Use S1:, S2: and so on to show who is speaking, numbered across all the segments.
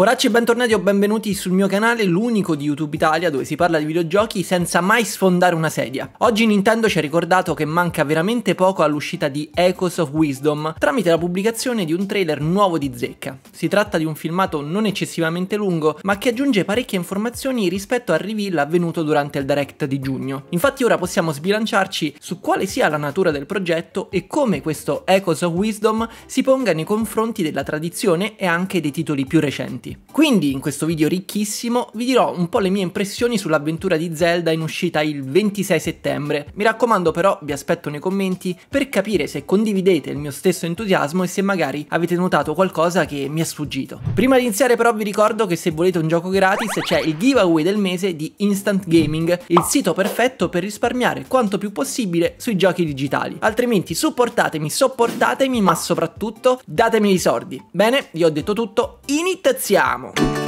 S1: Poracci e bentornati o benvenuti sul mio canale, l'unico di YouTube Italia dove si parla di videogiochi senza mai sfondare una sedia. Oggi Nintendo ci ha ricordato che manca veramente poco all'uscita di Echoes of Wisdom tramite la pubblicazione di un trailer nuovo di zecca. Si tratta di un filmato non eccessivamente lungo ma che aggiunge parecchie informazioni rispetto al reveal avvenuto durante il direct di giugno. Infatti ora possiamo sbilanciarci su quale sia la natura del progetto e come questo Echoes of Wisdom si ponga nei confronti della tradizione e anche dei titoli più recenti avanti. Quindi in questo video ricchissimo vi dirò un po' le mie impressioni sull'avventura di Zelda in uscita il 26 settembre. Mi raccomando però vi aspetto nei commenti per capire se condividete il mio stesso entusiasmo e se magari avete notato qualcosa che mi è sfuggito. Prima di iniziare però vi ricordo che se volete un gioco gratis c'è il giveaway del mese di Instant Gaming, il sito perfetto per risparmiare quanto più possibile sui giochi digitali. Altrimenti supportatemi, sopportatemi ma soprattutto datemi i soldi. Bene, vi ho detto tutto, iniziamo! amo.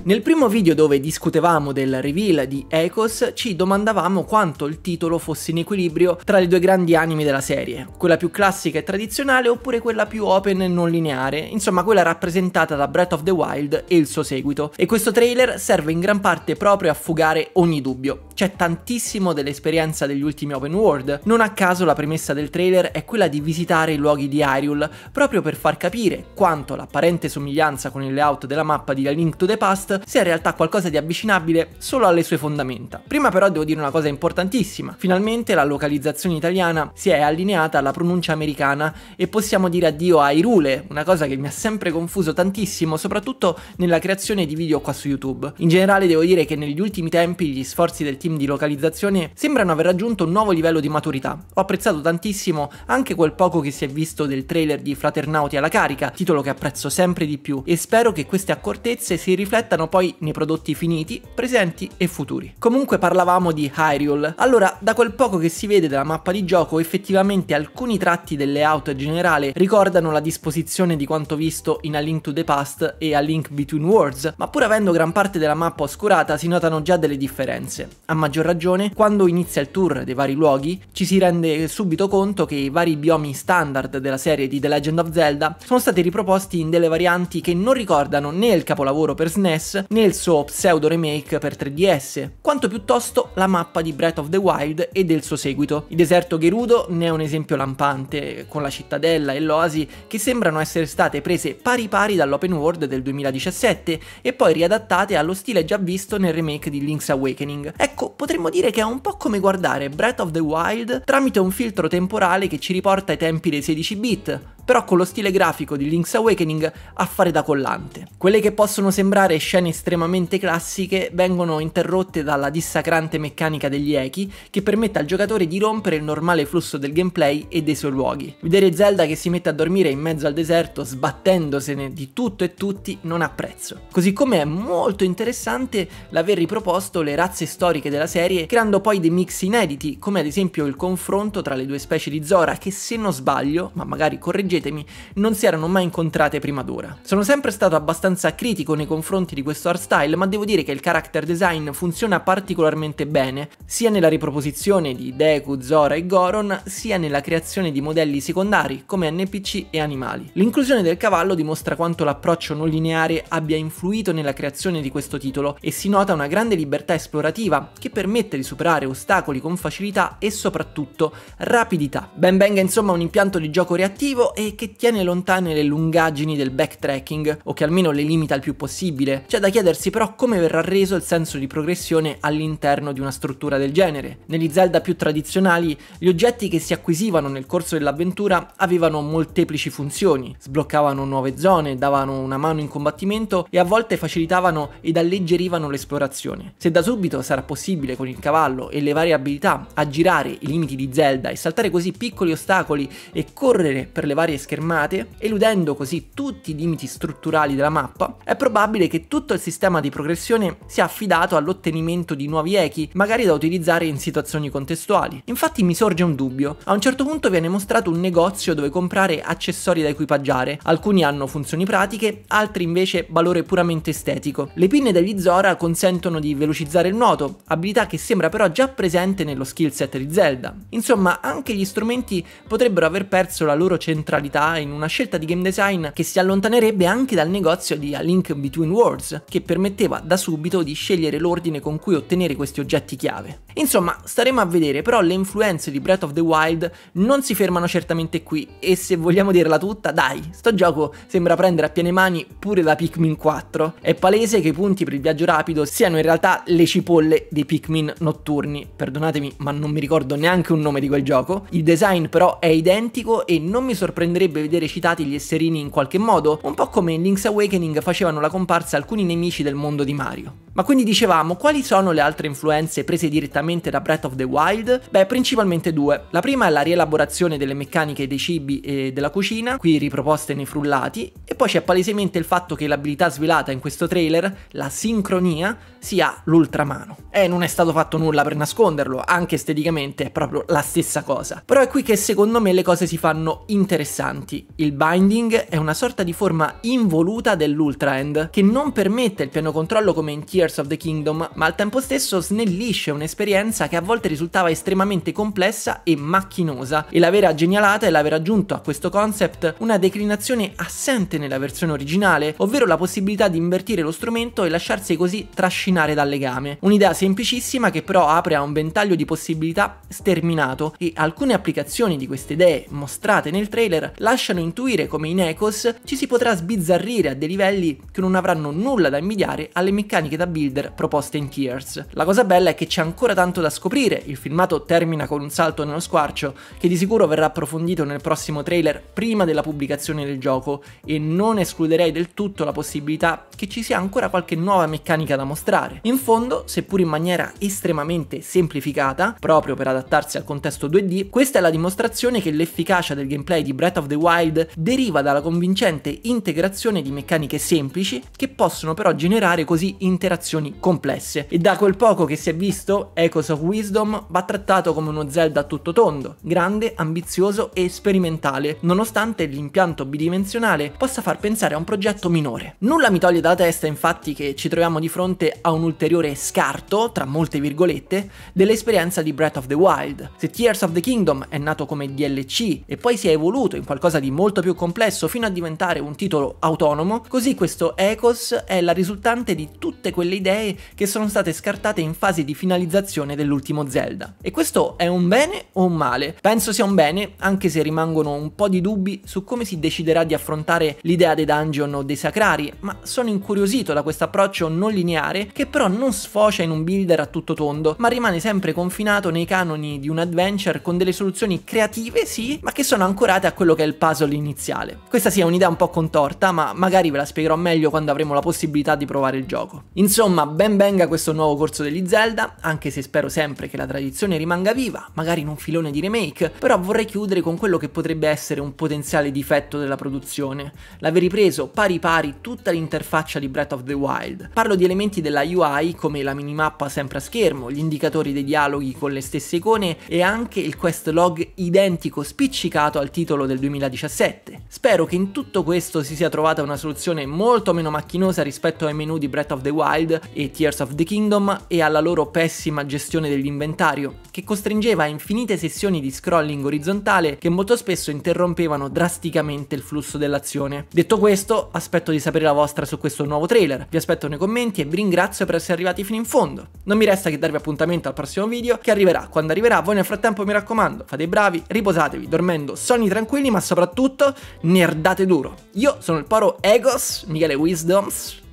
S1: Nel primo video dove discutevamo del reveal di Ecos ci domandavamo quanto il titolo fosse in equilibrio tra le due grandi anime della serie, quella più classica e tradizionale oppure quella più open e non lineare, insomma quella rappresentata da Breath of the Wild e il suo seguito. E questo trailer serve in gran parte proprio a fugare ogni dubbio. C'è tantissimo dell'esperienza degli ultimi open world, non a caso la premessa del trailer è quella di visitare i luoghi di Hyrule proprio per far capire quanto l'apparente somiglianza con il layout della mappa di A Link to the Past Linux sia in realtà qualcosa di avvicinabile solo alle sue fondamenta. Prima però devo dire una cosa importantissima, finalmente la localizzazione italiana si è allineata alla pronuncia americana e possiamo dire addio ai rule, una cosa che mi ha sempre confuso tantissimo, soprattutto nella creazione di video qua su YouTube. In generale devo dire che negli ultimi tempi gli sforzi del team di localizzazione sembrano aver raggiunto un nuovo livello di maturità. Ho apprezzato tantissimo anche quel poco che si è visto del trailer di Fraternauti alla carica, titolo che apprezzo sempre di più, e spero che queste accortezze si riflettano proiettano poi nei prodotti finiti, presenti e futuri. Comunque parlavamo di Hyrule, allora da quel poco che si vede della mappa di gioco effettivamente alcuni tratti del layout generale ricordano la disposizione di quanto visto in A Link to the Past e A Link Between Worlds, ma pur avendo gran parte della mappa oscurata si notano già delle differenze. A maggior ragione, quando inizia il tour dei vari luoghi, ci si rende subito conto che i vari biomi standard della serie di The Legend of Zelda sono stati riproposti in delle varianti che non ricordano né il capolavoro per SNES NES nel suo pseudo remake per 3DS, quanto piuttosto la mappa di Breath of the Wild e del suo seguito. Il deserto Gerudo ne è un esempio lampante, con la cittadella e l'oasi che sembrano essere state prese pari pari dall'open world del 2017 e poi riadattate allo stile già visto nel remake di Link's Awakening. Ecco, potremmo dire che è un po' come guardare Breath of the Wild tramite un filtro temporale che ci riporta ai tempi dei 16 bit, però con lo stile grafico di Link's Awakening a fare da collante. Quelle che possono sembrare scene estremamente classiche vengono interrotte dalla dissacrante meccanica degli echi che permette al giocatore di rompere il normale flusso del gameplay e dei suoi luoghi. Vedere Zelda che si mette a dormire in mezzo al deserto sbattendosene di tutto e tutti non ha prezzo. Così come è molto interessante l'aver riproposto le razze storiche della serie creando poi dei mix inediti come ad esempio il confronto tra le due specie di Zora che se non sbaglio, ma magari correggete, correggetemi, non si erano mai incontrate prima d'ora. Sono sempre stato abbastanza critico nei confronti di questo art style, ma devo dire che il character design funziona particolarmente bene, sia nella riproposizione di Deku, Zora e Goron, sia nella creazione di modelli secondari come NPC e animali. L'inclusione del cavallo dimostra quanto l'approccio non lineare abbia influito nella creazione di questo titolo e si nota una grande libertà esplorativa che permette di superare ostacoli con facilità e soprattutto rapidità. Ben venga insomma un impianto di gioco reattivo e che tiene lontane le lungaggini del backtracking o che almeno le limita il più possibile. C'è da chiedersi però come verrà reso il senso di progressione all'interno di una struttura del genere. Negli Zelda più tradizionali gli oggetti che si acquisivano nel corso dell'avventura avevano molteplici funzioni, sbloccavano nuove zone, davano una mano in combattimento e a volte facilitavano ed alleggerivano l'esplorazione. Se da subito sarà possibile con il cavallo e le varie abilità aggirare i limiti di Zelda e saltare così piccoli ostacoli e correre per le varie le schermate, eludendo così tutti i limiti strutturali della mappa, è probabile che tutto il sistema di progressione sia affidato all'ottenimento di nuovi echi, magari da utilizzare in situazioni contestuali. Infatti mi sorge un dubbio. A un certo punto viene mostrato un negozio dove comprare accessori da equipaggiare, alcuni hanno funzioni pratiche, altri invece valore puramente estetico. Le pinne degli Zora consentono di velocizzare il nuoto, abilità che sembra però già presente nello skill set di Zelda. Insomma, anche gli strumenti potrebbero aver perso la loro centralità neutralità in una scelta di game design che si allontanerebbe anche dal negozio di A Link Between Worlds, che permetteva da subito di scegliere l'ordine con cui ottenere questi oggetti chiave. Insomma, staremo a vedere, però le influenze di Breath of the Wild non si fermano certamente qui, e se vogliamo dirla tutta, dai, sto gioco sembra prendere a piene mani pure da Pikmin 4. È palese che i punti per il viaggio rapido siano in realtà le cipolle dei Pikmin notturni, perdonatemi ma non mi ricordo neanche un nome di quel gioco, il design però è identico e non mi sorprende sorprenderebbe vedere citati gli esserini in qualche modo, un po' come in Link's Awakening facevano la comparsa alcuni nemici del mondo di Mario. Ma quindi dicevamo, quali sono le altre influenze prese direttamente da Breath of the Wild? Beh, principalmente due. La prima è la rielaborazione delle meccaniche dei cibi e della cucina, qui riproposte nei frullati, e poi c'è palesemente il fatto che l'abilità svelata in questo trailer, la sincronia, sia l'ultramano. E non è stato fatto nulla per nasconderlo, anche esteticamente è proprio la stessa cosa. Però è qui che secondo me le cose si fanno interessanti. Il binding è una sorta di forma involuta dell'ultra end, che non permette il piano controllo come in Tier Tears of the Kingdom, ma al tempo stesso snellisce un'esperienza che a volte risultava estremamente complessa e macchinosa, e la genialata è l'aver aggiunto a questo concept una declinazione assente nella versione originale, ovvero la possibilità di invertire lo strumento e lasciarsi così trascinare dal legame. Un'idea semplicissima che però apre a un ventaglio di possibilità sterminato e alcune applicazioni di queste idee mostrate nel trailer lasciano intuire come in Ecos ci si potrà sbizzarrire a dei livelli che non avranno nulla da invidiare alle meccaniche da build builder proposte in Tears. La cosa bella è che c'è ancora tanto da scoprire, il filmato termina con un salto nello squarcio che di sicuro verrà approfondito nel prossimo trailer prima della pubblicazione del gioco e non escluderei del tutto la possibilità che ci sia ancora qualche nuova meccanica da mostrare. In fondo, seppur in maniera estremamente semplificata, proprio per adattarsi al contesto 2D, questa è la dimostrazione che l'efficacia del gameplay di Breath of the Wild deriva dalla convincente integrazione di meccaniche semplici che possono però generare così interazioni interazioni complesse e da quel poco che si è visto Echoes of Wisdom va trattato come uno Zelda a tutto tondo, grande, ambizioso e sperimentale, nonostante l'impianto bidimensionale possa far pensare a un progetto minore. Nulla mi toglie dalla testa infatti che ci troviamo di fronte a un ulteriore scarto, tra molte virgolette, dell'esperienza di Breath of the Wild. Se Tears of the Kingdom è nato come DLC e poi si è evoluto in qualcosa di molto più complesso fino a diventare un titolo autonomo, così questo Echoes è la risultante di tutte quelle quelle idee che sono state scartate in fase di finalizzazione dell'ultimo Zelda. E questo è un bene o un male? Penso sia un bene, anche se rimangono un po' di dubbi su come si deciderà di affrontare l'idea dei dungeon o dei sacrari, ma sono incuriosito da questo approccio non lineare che però non sfocia in un builder a tutto tondo, ma rimane sempre confinato nei canoni di un adventure con delle soluzioni creative sì, ma che sono ancorate a quello che è il puzzle iniziale. Questa sia sì, un'idea un po' contorta, ma magari ve la spiegherò meglio quando avremo la possibilità di provare il gioco. Insomma, Insomma, ben venga questo nuovo corso degli Zelda, anche se spero sempre che la tradizione rimanga viva, magari in un filone di remake, però vorrei chiudere con quello che potrebbe essere un potenziale difetto della produzione, l'aver ripreso pari pari tutta l'interfaccia di Breath of the Wild. Parlo di elementi della UI come la minimappa sempre a schermo, gli indicatori dei dialoghi con le stesse icone e anche il quest log identico spiccicato al titolo del 2017. Spero che in tutto questo si sia trovata una soluzione molto meno macchinosa rispetto ai menu di Breath of the Wild Tide e Tears of the Kingdom e alla loro pessima gestione dell'inventario, che costringeva a infinite sessioni di scrolling orizzontale che molto spesso interrompevano drasticamente il flusso dell'azione. Detto questo, aspetto di sapere la vostra su questo nuovo trailer, vi aspetto nei commenti e vi ringrazio per essere arrivati fino in fondo. Non mi resta che darvi appuntamento al prossimo video che arriverà quando arriverà, voi nel frattempo mi raccomando, fate i bravi, riposatevi, dormendo, sonni tranquilli ma soprattutto nerdate duro. Io sono il poro Egos, Michele Wisdoms,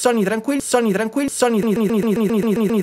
S1: sonni tranquilli, sonni tranquilli, sonni tranquilli,